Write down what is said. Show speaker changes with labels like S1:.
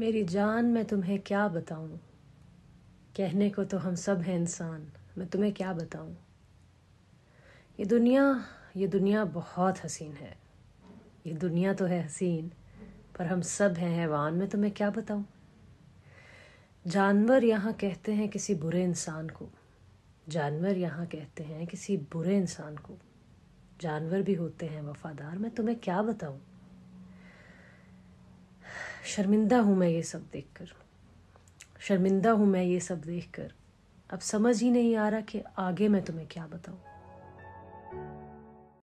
S1: मेरी जान मैं तुम्हें क्या बताऊं कहने को तो हम सब हैं इंसान मैं तुम्हें क्या बताऊं ये दुनिया ये दुनिया बहुत हसीन है ये दुनिया तो है हसीन पर हम सब हैं हैवान मैं तुम्हें क्या बताऊं जानवर यहाँ कहते हैं किसी बुरे इंसान को जानवर यहाँ कहते हैं किसी बुरे इंसान को जानवर भी होते हैं वफादार मैं तुम्हें क्या बताऊं शर्मिंदा हूँ मैं ये सब देखकर शर्मिंदा हूँ मैं ये सब देखकर अब समझ ही नहीं आ रहा कि आगे मैं तुम्हें क्या बताऊँ